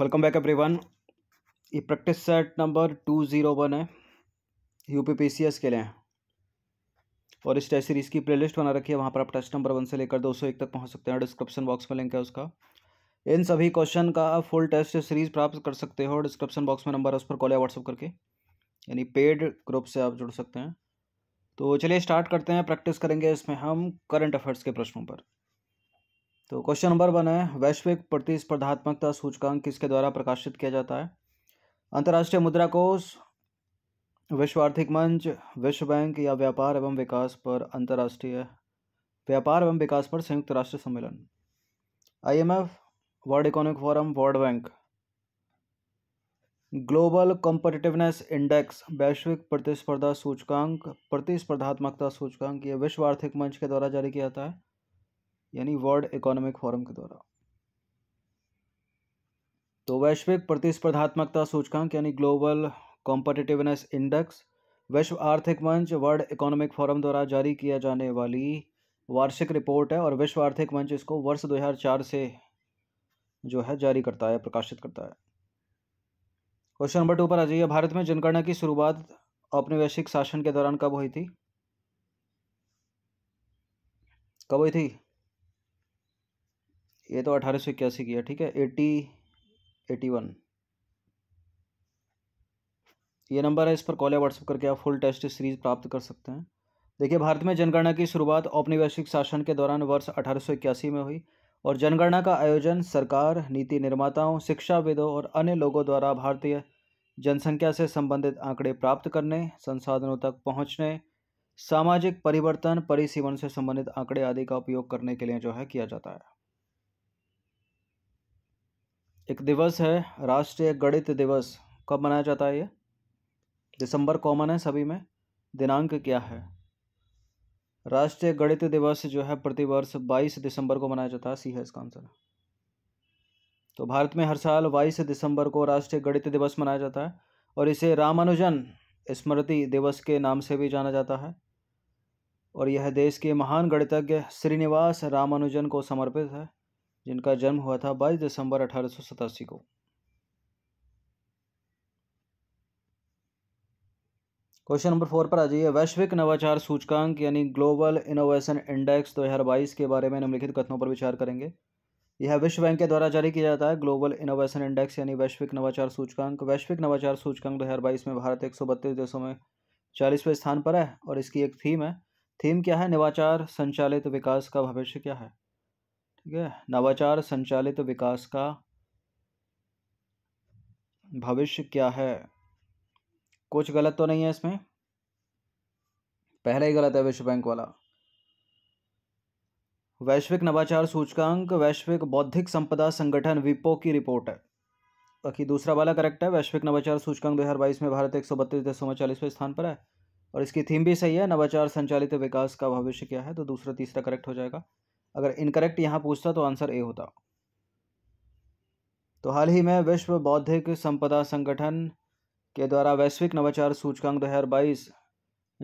welcome back everyone ये practice set number two zero one है U P P C S के लिए और इस टेस्ट सीरीज़ की प्लेलिस्ट बना रखी है वहाँ पर आप टेस्ट नंबर वन से लेकर दो सौ एक तक पहुँच सकते हैं डिस्क्रिप्शन बॉक्स में लिंक है उसका इन सभी क्वेश्चन का आप फुल टेस्ट सीरीज़ प्राप्त कर सकते हो डिस्क्रिप्शन बॉक्स में नंबर है उस पर कॉल या व्हाट्सअप करके यानी पेड ग्रुप से आप जुड़ सकते हैं तो चलिए स्टार्ट करते हैं प्रैक्टिस करेंगे इसमें हम करंट अफेयर्स के प्रश्नों पर तो क्वेश्चन नंबर वन है वैश्विक प्रतिस्पर्धात्मकता सूचकांक किसके द्वारा प्रकाशित किया जाता है अंतर्राष्ट्रीय मुद्रा कोष विश्व आर्थिक मंच विश्व बैंक या व्यापार एवं विकास पर अंतर्राष्ट्रीय व्यापार एवं विकास पर संयुक्त राष्ट्र सम्मेलन IMF world economic forum world bank global competitiveness index वैश्विक प्रतिस्पर्धा सूचकांक प्रतिस्पर्धात्मकता सूचकांक ये विश्व आर्थिक मंच के द्वारा जारी किया जाता है यानी वर्ल्ड इकोनॉमिक फोरम के द्वारा तो वैश्विक प्रतिस्पर्धात्मकता सूचकांक यानी ग्लोबल कॉम्पटिटिवनेस इंडेक्स विश्व आर्थिक मंच वर्ल्ड इकोनॉमिक फोरम द्वारा जारी किया जाने वाली वार्षिक रिपोर्ट है और विश्व आर्थिक मंच इसको वर्ष 2004 से जो है जारी करता है प्रकाशित करता है क्वेश्चन नंबर टू पर आ जाइए भारत में जनगणना की शुरुआत औपनिवेशिक शासन के दौरान कब हुई थी कब हुई थी ये तो अठारह सौ इक्यासी की है ठीक है एटी एटी वन ये नंबर है इस पर कॉल या व्हाट्सअप करके आप फुल टेस्ट सीरीज प्राप्त कर सकते हैं देखिए भारत में जनगणना की शुरुआत औपनिवेशिक शासन के दौरान वर्ष अठारह में हुई और जनगणना का आयोजन सरकार नीति निर्माताओं शिक्षाविदों और अन्य लोगों द्वारा भारतीय जनसंख्या से संबंधित आंकड़े प्राप्त करने संसाधनों तक पहुंचने सामाजिक परिवर्तन परिसीमन से संबंधित आंकड़े आदि का उपयोग करने के लिए जो है किया जाता है एक दिवस है राष्ट्रीय गणित दिवस कब मनाया जाता है ये दिसंबर कॉमन है सभी में दिनांक क्या है राष्ट्रीय गणित दिवस जो है प्रतिवर्ष बाईस दिसंबर को मनाया जाता है सी है इसका आंसर तो भारत में हर साल बाईस दिसंबर को राष्ट्रीय गणित दिवस मनाया जाता है और इसे रामानुजन स्मृति दिवस के नाम से भी जाना जाता है और यह देश के महान गणितज्ञ श्रीनिवास रामानुजन को समर्पित है जिनका जन्म हुआ था 22 दिसंबर अठारह को क्वेश्चन नंबर फोर पर आ जाइए वैश्विक नवाचार सूचकांक यानी ग्लोबल इनोवेशन इंडेक्स 2022 के बारे में निम्नलिखित कथनों पर विचार करेंगे यह विश्व बैंक के द्वारा जारी किया जाता है ग्लोबल इनोवेशन इंडेक्स यानी वैश्विक नवाचार सूचकांक वैश्विक नवाचार सूचकांक बाईस में भारत एक देशों में चालीसवें स्थान पर है और इसकी एक थीम है थीम क्या है नवाचार संचालित विकास का भविष्य क्या है ठीक है नवाचार संचालित विकास का भविष्य क्या है कुछ गलत तो नहीं है इसमें पहला ही गलत है विश्व बैंक वाला वैश्विक नवाचार सूचकांक वैश्विक बौद्धिक संपदा संगठन विपो की रिपोर्ट है बाकी दूसरा वाला करेक्ट है वैश्विक नवाचार सूचकांक दो हजार बाईस में भारत एक सौ बत्तीस दशमलव चालीसवें स्थान पर है और इसकी थीम भी सही है नवाचार संचालित विकास का भविष्य क्या है तो दूसरा तीसरा करेक्ट हो जाएगा अगर इनकरेक्ट यहाँ पूछता तो आंसर ए होता तो हाल ही में विश्व बौद्धिक संपदा संगठन के द्वारा वैश्विक नवाचार सूचकांक 2022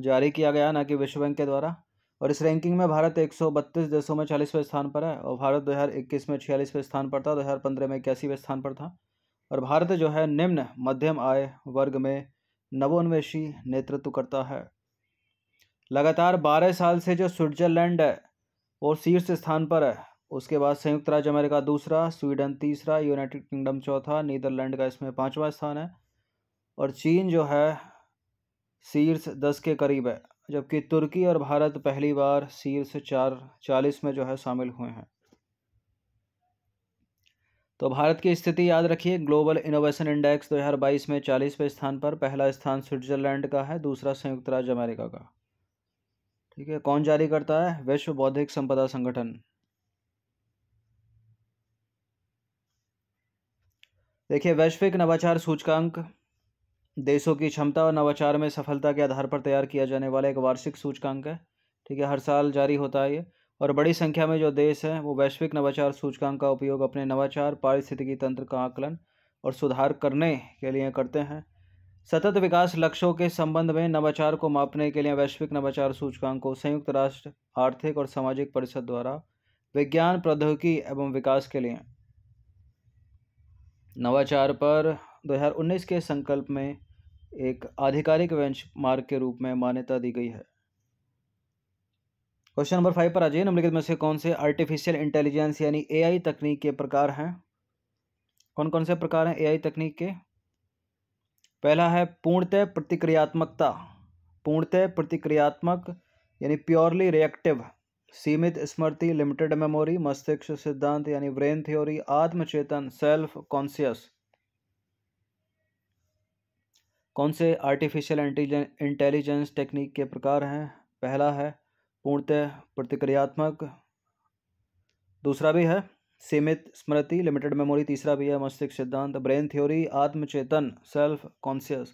जारी किया गया ना कि विश्व बैंक के द्वारा और इस रैंकिंग में भारत 132 देशों में चालीसवें स्थान पर है और भारत 2021 में छियालीसवें स्थान पर था 2015 में इक्यासीवें स्थान पर था और भारत जो है निम्न मध्यम आय वर्ग में नवोन्वेषी नेतृत्व करता है लगातार बारह साल से जो स्विट्जरलैंड है और शीर्ष स्थान पर है उसके बाद संयुक्त राज्य अमेरिका दूसरा स्वीडन तीसरा यूनाइटेड किंगडम चौथा नीदरलैंड का इसमें पाँचवा स्थान है और चीन जो है शीर्ष दस के करीब है जबकि तुर्की और भारत पहली बार शीर्ष चार चालीस में जो है शामिल हुए हैं तो भारत की स्थिति याद रखिए ग्लोबल इनोवेशन इंडेक्स 2022 में 40वें स्थान पर पहला स्थान स्विट्जरलैंड का है दूसरा संयुक्त राज्य अमेरिका का ठीक है कौन जारी करता है विश्व बौद्धिक संपदा संगठन देखिए वैश्विक नवाचार सूचकांक देशों की क्षमता और नवाचार में सफलता के आधार पर तैयार किया जाने वाला एक वार्षिक सूचकांक है ठीक है हर साल जारी होता है ये और बड़ी संख्या में जो देश हैं वो वैश्विक नवाचार सूचकांक का उपयोग अपने नवाचार पारिस्थितिकी तंत्र का आकलन और सुधार करने के लिए करते हैं सतत विकास लक्ष्यों के संबंध में नवाचार को मापने के लिए वैश्विक नवाचार सूचकांक को संयुक्त राष्ट्र आर्थिक और सामाजिक परिषद द्वारा विज्ञान प्रौद्योगिकी एवं विकास के लिए नवाचार पर 2019 के संकल्प में एक आधिकारिक वेंच मार्ग के रूप में मान्यता दी गई है क्वेश्चन नंबर फाइव पर आ जाइए निम्नलिखित में से कौन से आर्टिफिशियल इंटेलिजेंस यानी एआई तकनीक के प्रकार हैं कौन कौन से प्रकार हैं एआई तकनीक के पहला है पूर्णतः प्रतिक्रियात्मकता पूर्णतः प्रतिक्रियात्मक यानी प्योरली रिएक्टिव सीमित स्मृति लिमिटेड मेमोरी मस्तिष्क सिद्धांत यानी ब्रेन थ्योरी आत्मचेतन सेल्फ कॉन्सियस कौन से आर्टिफिशियल इंटेलिजेंस टेक्निक के प्रकार हैं पहला है पूर्णतः प्रतिक्रियात्मक दूसरा भी है सीमित स्मृति लिमिटेड मेमोरी तीसरा भी है मस्तिष्क सिद्धांत ब्रेन थ्योरी आत्मचेतन सेल्फ कॉन्शियस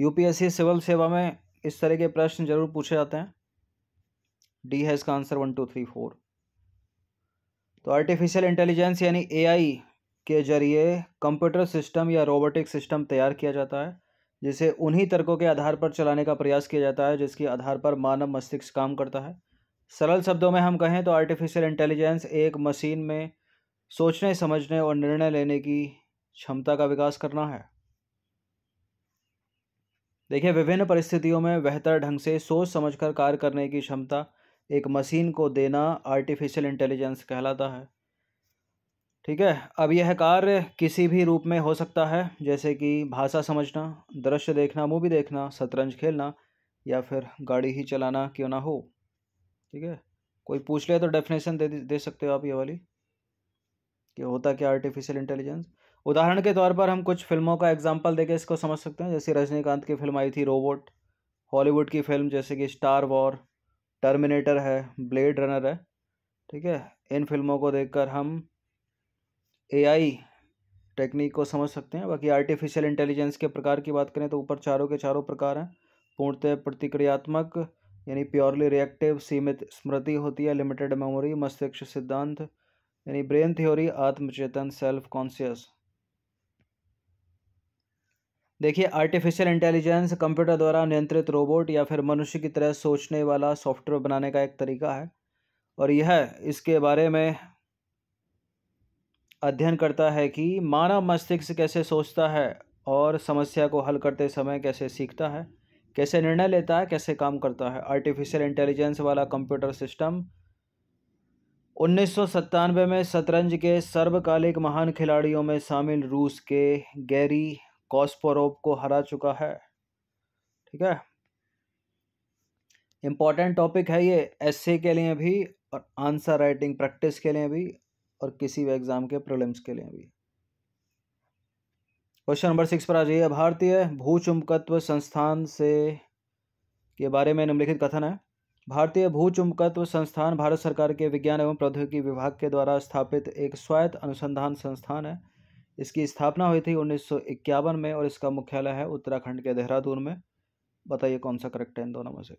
यूपीएससी सिविल सेवा में इस तरह के प्रश्न जरूर पूछे जाते हैं डी है इसका answer one two three four तो आर्टिफिशियल इंटेलिजेंस यानी एआई के जरिए कंप्यूटर सिस्टम या रोबोटिक सिस्टम तैयार किया जाता है जिसे उन्हीं तर्कों के आधार पर चलाने का प्रयास किया जाता है जिसके आधार पर मानव मस्तिष्क काम करता है सरल शब्दों में हम कहें तो आर्टिफिशियल इंटेलिजेंस एक मशीन में सोचने समझने और निर्णय लेने की क्षमता का विकास करना है देखिए विभिन्न परिस्थितियों में बेहतर ढंग से सोच समझकर कार्य करने की क्षमता एक मशीन को देना आर्टिफिशियल इंटेलिजेंस कहलाता है ठीक है अब यह कार्य किसी भी रूप में हो सकता है जैसे कि भाषा समझना दृश्य देखना मूवी देखना शतरंज खेलना या फिर गाड़ी ही चलाना क्यों ना हो ठीक है कोई पूछ ले तो डेफिनेशन दे दे सकते हो आप ये वाली कि होता क्या आर्टिफिशियल इंटेलिजेंस उदाहरण के तौर पर हम कुछ फिल्मों का एग्जाम्पल देकर इसको समझ सकते हैं जैसे रजनीकांत की फिल्म आई थी रोबोट हॉलीवुड की फिल्म जैसे कि स्टार वॉर टर्मिनेटर है ब्लेड रनर है ठीक है इन फिल्मों को देख हम ए टेक्निक को समझ सकते हैं बाकी आर्टिफिशियल इंटेलिजेंस के प्रकार की बात करें तो ऊपर चारों के चारों प्रकार हैं पूर्णतः प्रतिक्रियात्मक यानी प्योरली रिएक्टिव सीमित स्मृति होती है लिमिटेड मेमोरी मस्तिष्क सिद्धांत यानी ब्रेन थ्योरी आत्मचेतन सेल्फ कॉन्शियस देखिए आर्टिफिशियल इंटेलिजेंस कंप्यूटर द्वारा नियंत्रित रोबोट या फिर मनुष्य की तरह सोचने वाला सॉफ्टवेयर बनाने का एक तरीका है और यह इसके बारे में अध्ययन करता है कि मानव मस्तिष्क कैसे सोचता है और समस्या को हल करते समय कैसे सीखता है कैसे निर्णय लेता है कैसे काम करता है आर्टिफिशियल इंटेलिजेंस वाला कंप्यूटर सिस्टम उन्नीस में शतरंज के सर्वकालिक महान खिलाड़ियों में शामिल रूस के गैरी कॉस्पोरोव को हरा चुका है ठीक है इम्पॉर्टेंट टॉपिक है ये एसए के लिए भी और आंसर राइटिंग प्रैक्टिस के लिए भी और किसी भी एग्ज़ाम के प्रॉब्लम्स के लिए भी क्वेश्चन नंबर सिक्स पर आ जाइए भारतीय भूचुंबकत्व संस्थान से के बारे में निम्नलिखित कथन है भारतीय भूचुंबकत्व संस्थान भारत सरकार के विज्ञान एवं प्रौद्योगिकी विभाग के द्वारा स्थापित एक स्वायत्त अनुसंधान संस्थान है इसकी स्थापना हुई थी उन्नीस में और इसका मुख्यालय है उत्तराखंड के देहरादून में बताइए कौन सा करेक्ट है इन दोनों में से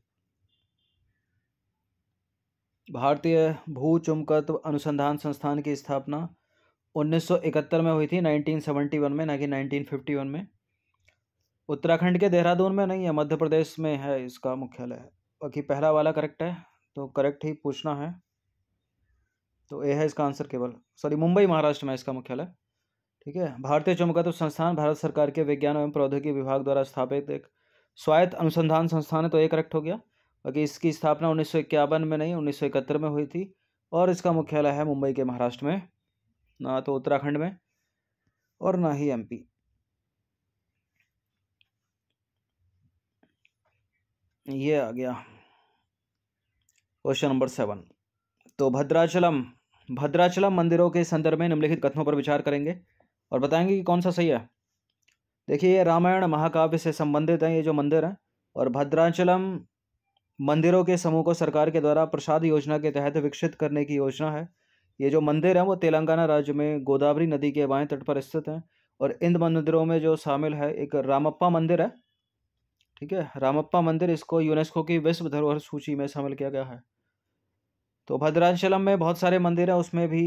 भारतीय भू चुंबकत्व अनुसंधान संस्थान की स्थापना 1971 में हुई थी 1971 में ना कि 1951 में उत्तराखंड के देहरादून में नहीं है मध्य प्रदेश में है इसका मुख्यालय है बाकी पहला वाला करेक्ट है तो करेक्ट ही पूछना है तो ए है इसका आंसर केवल सॉरी मुंबई महाराष्ट्र में इसका मुख्यालय ठीक है भारतीय चुंबकत्व संस्थान भारत सरकार के विज्ञान एवं प्रौद्योगिकी विभाग द्वारा स्थापित एक स्वायत्त अनुसंधान संस्थान है तो ये करेक्ट हो गया बाकी इसकी स्थापना उन्नीस में नहीं उन्नीस में हुई थी और इसका मुख्यालय है मुंबई के महाराष्ट्र में ना तो उत्तराखंड में और ना ही एमपी ये आ गया क्वेश्चन नंबर सेवन तो भद्राचलम भद्राचलम मंदिरों के संदर्भ में निम्नलिखित कथनों पर विचार करेंगे और बताएंगे कि कौन सा सही है देखिए ये रामायण महाकाव्य से संबंधित हैं ये जो मंदिर हैं और भद्राचलम मंदिरों के समूह को सरकार के द्वारा प्रसाद योजना के तहत विकसित करने की योजना है ये जो मंदिर हैं वो तेलंगाना राज्य में गोदावरी नदी के बाएं तट पर स्थित हैं और इन मंदिरों में जो शामिल है एक रामप्पा मंदिर है ठीक है रामप्पा मंदिर इसको यूनेस्को की विश्व धरोहर सूची में शामिल किया गया है तो भद्राचलम में बहुत सारे मंदिर हैं उसमें भी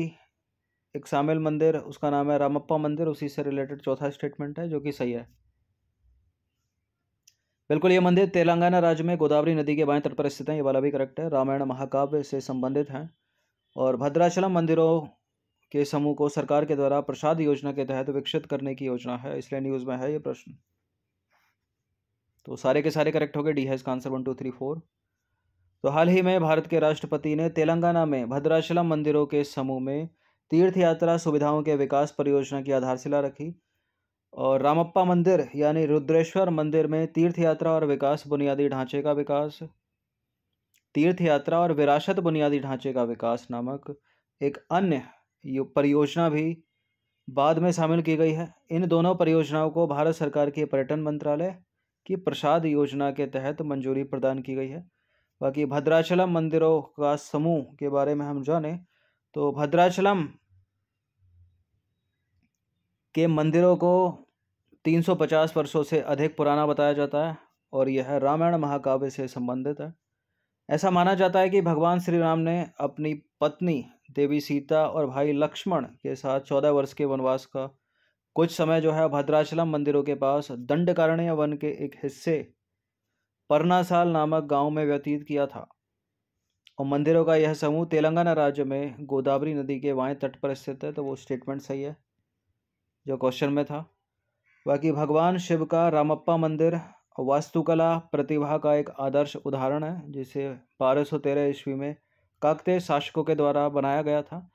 एक शामिल मंदिर उसका नाम है रामप्पा मंदिर उसी से रिलेटेड चौथा स्टेटमेंट है जो कि सही है बिल्कुल ये मंदिर तेलंगाना राज्य में गोदावरी नदी के बाएं तट पर स्थित है ये वाला भी करेक्ट है रामायण महाकाव्य से संबंधित हैं और भद्राचलम मंदिरों के समूह को सरकार के द्वारा प्रसाद योजना के तहत विकसित करने की योजना है इसलिए न्यूज़ में है ये प्रश्न तो सारे के सारे करेक्ट हो गए डी है का answer one two three four तो हाल ही में भारत के राष्ट्रपति ने तेलंगाना में भद्राशलम मंदिरों के समूह में तीर्थ यात्रा सुविधाओं के विकास परियोजना की आधारशिला रखी और रामप्पा मंदिर यानी रुद्रेश्वर मंदिर में तीर्थ यात्रा और विकास बुनियादी ढांचे का विकास तीर्थ यात्रा और विरासत बुनियादी ढांचे का विकास नामक एक अन्य परियोजना भी बाद में शामिल की गई है इन दोनों परियोजनाओं को भारत सरकार के पर्यटन मंत्रालय की प्रसाद योजना के तहत मंजूरी प्रदान की गई है बाकी भद्राचलम मंदिरों का समूह के बारे में हम जाने तो भद्राचलम के मंदिरों को 350 वर्षों से अधिक पुराना बताया जाता है और यह रामायण महाकाव्य से संबंधित है ऐसा माना जाता है कि भगवान श्री राम ने अपनी पत्नी देवी सीता और भाई लक्ष्मण के साथ चौदह वर्ष के वनवास का कुछ समय जो है भद्राचलम मंदिरों के पास दंडकारण्य वन के एक हिस्से परनासाल नामक गांव में व्यतीत किया था और मंदिरों का यह समूह तेलंगाना राज्य में गोदावरी नदी के वाएँ तट पर स्थित है तो वो स्टेटमेंट सही है जो क्वेश्चन में था बाकी भगवान शिव का रामप्पा मंदिर वास्तुकला प्रतिभा का एक आदर्श उदाहरण है जिसे बारह सौ तेरह ईस्वी में काकते शासकों के द्वारा बनाया गया था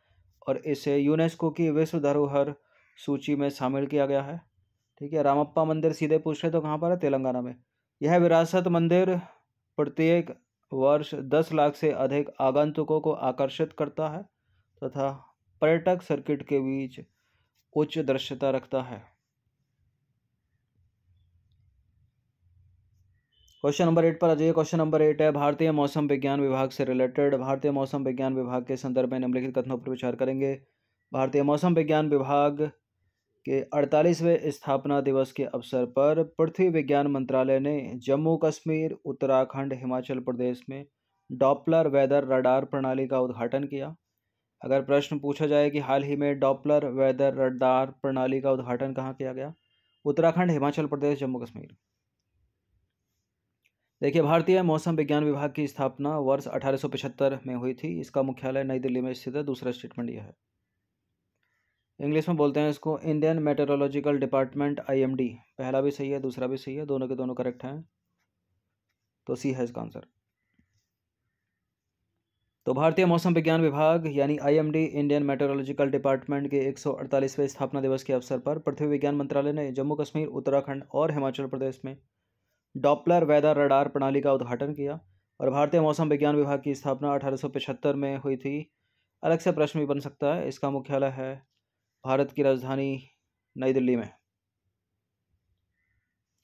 और इसे यूनेस्को की विश्व धरोहर सूची में शामिल किया गया है ठीक है रामप्पा मंदिर सीधे पूछे तो कहाँ पर है तेलंगाना में यह विरासत मंदिर प्रत्येक वर्ष दस लाख से अधिक आगंतुकों को आकर्षित करता है तथा पर्यटक सर्किट के बीच उच्च दृश्यता रखता है क्वेश्चन नंबर एट पर आ जाइए क्वेश्चन नंबर एट है भारतीय मौसम विज्ञान विभाग से रिलेटेड भारतीय मौसम विज्ञान विभाग के संदर्भ में निम्नलिखित कथनों पर विचार करेंगे भारतीय मौसम विज्ञान विभाग के 48वें स्थापना दिवस के अवसर पर पृथ्वी विज्ञान मंत्रालय ने जम्मू कश्मीर उत्तराखंड हिमाचल प्रदेश में डॉपलर वेदर रडार प्रणाली का उद्घाटन किया अगर प्रश्न पूछा जाए कि हाल ही में डॉपलर वेदर रडार प्रणाली का उद्घाटन कहाँ किया गया उत्तराखंड हिमाचल प्रदेश जम्मू कश्मीर देखिए भारतीय मौसम विज्ञान विभाग की स्थापना वर्ष 1875 में हुई थी इसका मुख्यालय नई दिल्ली में स्थित है दूसरा स्टेटमेंट यह है इंग्लिश में बोलते हैं इसको इंडियन मेटेरोलॉजिकल डिपार्टमेंट आईएमडी पहला भी सही है दूसरा भी सही है दोनों के दोनों करेक्ट हैं तो सी है इसका आंसर तो भारतीय मौसम विज्ञान विभाग यानी आईएमडी इंडियन मेटेरोलॉजिकल डिपार्टमेंट के 148वें स्थापना दिवस के अवसर पर पृथ्वी विज्ञान मंत्रालय ने जम्मू कश्मीर उत्तराखंड और हिमाचल प्रदेश में डॉपलर वेदर रडार प्रणाली का उद्घाटन किया और भारतीय मौसम विज्ञान विभाग की स्थापना अठारह में हुई थी अलग से प्रश्न भी बन सकता है इसका मुख्यालय है भारत की राजधानी नई दिल्ली में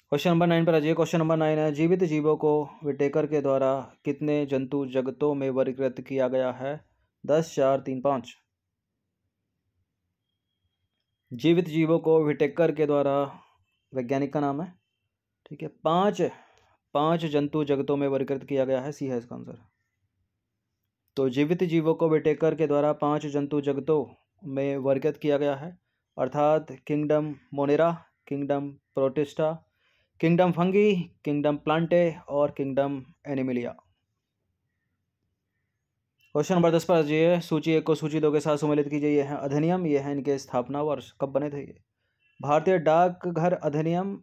क्वेश्चन नंबर नाइन पर अजय क्वेश्चन नंबर नाइन है जीवित जीवों को विटेकर के द्वारा कितने जंतु जगतों में वर्गीकृत किया गया है दस चार तीन पाँच जीवित जीवों को विटेकर के द्वारा वैज्ञानिक का नाम है ठीक है पांच पांच जंतु जगतों में वर्गीकृत किया गया है सी है इसका आंसर तो जीवित जीवों को विटेकर के द्वारा पांच जंतु जगतों में वर्गत किया गया है अर्थात kingdom monera kingdom protista kingdom fungi kingdom plantae और किंगडम एनिमिलिया क्वेश्चन नंबर दस पर जाइए सूची एक को सूची दो के साथ सुमेलित की जाइए है अधिनियम ये है इनके स्थापना वर्ष कब बने थे ये भारतीय डाकघर अधिनियम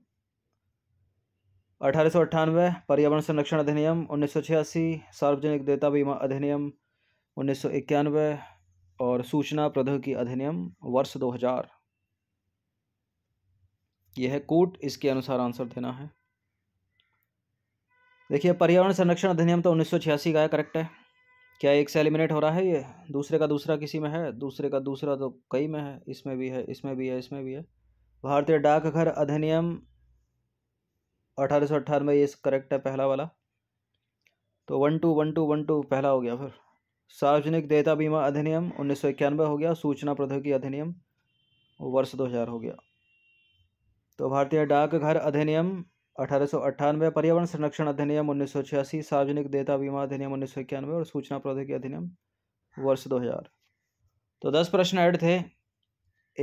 अठारह सौ अट्ठानवे पर्यावरण संरक्षण अधिनियम उन्नीस सौ छियासी सार्वजनिक देवता बीमा अधिनियम उन्नीस सौ इक्यानवे और सूचना प्रौद्योगिकी अधिनियम वर्ष 2000 यह है कोट इसके अनुसार आंसर देना है देखिए पर्यावरण संरक्षण अधिनियम तो 1986 का है करेक्ट है क्या एक से एलिमिनेट हो रहा है ये दूसरे का दूसरा किसी में है दूसरे का दूसरा तो कई में है इसमें भी है इसमें भी है इसमें भी है भारतीय डाकघर अधिनियम अठारह सौ अट्ठानवे ये करेक्ट है पहला वाला तो one two one two one two पहला हो गया फिर सार्वजनिक देयता बीमा अधिनियम उन्नीस सौ इक्यानवे हो गया सूचना प्रौद्योगिकी अधिनियम वर्ष दो हजार हो गया तो भारतीय डाकघर अधिनियम अठारह सौ अट्ठानवे पर्यावरण संरक्षण अधिनियम उन्नीस सौ छियासी सार्वजनिक देयता बीमा अधिनियम उन्नीस सौ इक्यानवे और सूचना प्रौद्योगिकी अधिनियम वर्ष दो हजार तो दस प्रश्न ऐड थे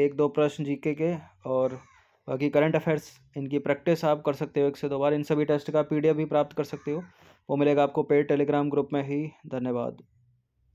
एक दो प्रश्न जीके के और बाकी करंट अफेयर्स इनकी प्रैक्टिस आप कर सकते हो एक से दो बार इन सभी टेस्ट का पीडीएफ भी प्राप्त कर सकते हो वो मिलेगा आपको पेड टेलीग्राम ग्रुप में ही धन्यवाद